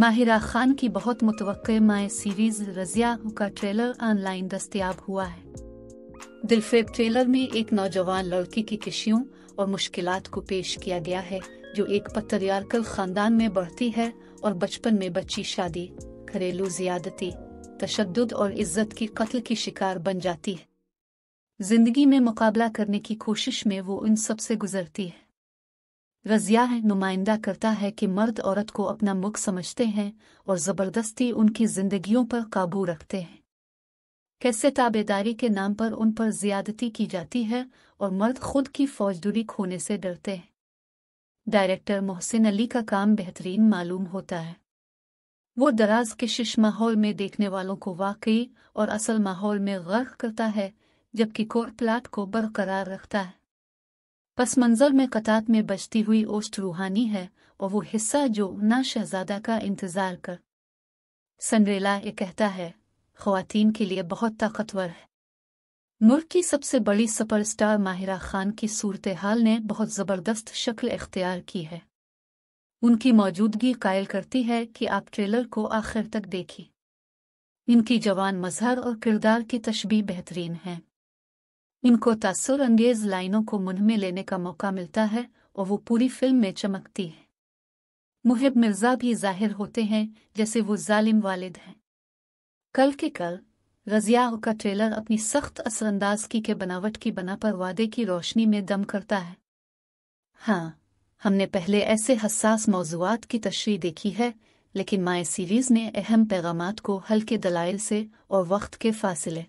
माहिरा खान की बहुत मुतव माए सीरीज रजिया का ट्रेलर ऑनलाइन दस्तियाब हुआ है दिलफेब ट्रेलर में एक नौजवान लड़की की किशियों और मुश्किलात को पेश किया गया है जो एक पत्रयारकल खानदान में बढ़ती है और बचपन में बच्ची शादी घरेलू ज्यादती तशद और इज्जत की कत्ल की शिकार बन जाती है जिंदगी में मुकाबला करने की कोशिश में वो उन सब से गुजरती है रजिया नुमाइंदा करता है कि मर्द औरत को अपना मुख समझते हैं और ज़बरदस्ती उनकी जिंदगियों पर काबू रखते हैं कैसे ताबेदारी के नाम पर उन पर ज्यादती की जाती है और मर्द खुद की फौजदूरी खोने से डरते हैं डायरेक्टर मोहसिन अली का काम बेहतरीन मालूम होता है वो दराज के शिश माहौल में देखने वालों को वाकई और असल माहौल में गर्क करता है जबकि कोर प्लाट को बरकरार रखता है पस मंजर में कतात में बचती हुई ओस्ट रूहानी है और वो हिस्सा जो ना शहजादा का इंतजार कर सनरेला ये कहता है खुवान के लिए बहुत ताकतवर है मुल्क की सबसे बड़ी सुपर स्टार माहिरा खान की सूरत हाल ने बहुत ज़बरदस्त शक्ल इख्तियार की है उनकी मौजूदगी कायल करती है कि आप ट्रेलर को आखिर तक देखें इनकी जवान मजहर और किरदार की तशबी बेहतरीन है इनको अंगेज़ लाइनों को मुंह में लेने का मौका मिलता है और वो पूरी फिल्म में चमकती है मुहिब मिर्जा भी जाहिर होते हैं जैसे वो जालिम वालिद हैं कल के कल रजिया का ट्रेलर अपनी सख्त असरअंदाज की के बनावट की बना पर वादे की रोशनी में दम करता है हाँ हमने पहले ऐसे हसास मौजूद की तशरी देखी है लेकिन माए सीरीज़ ने अहम पैगाम को हल्के दलाइल से और वक्त के फासिले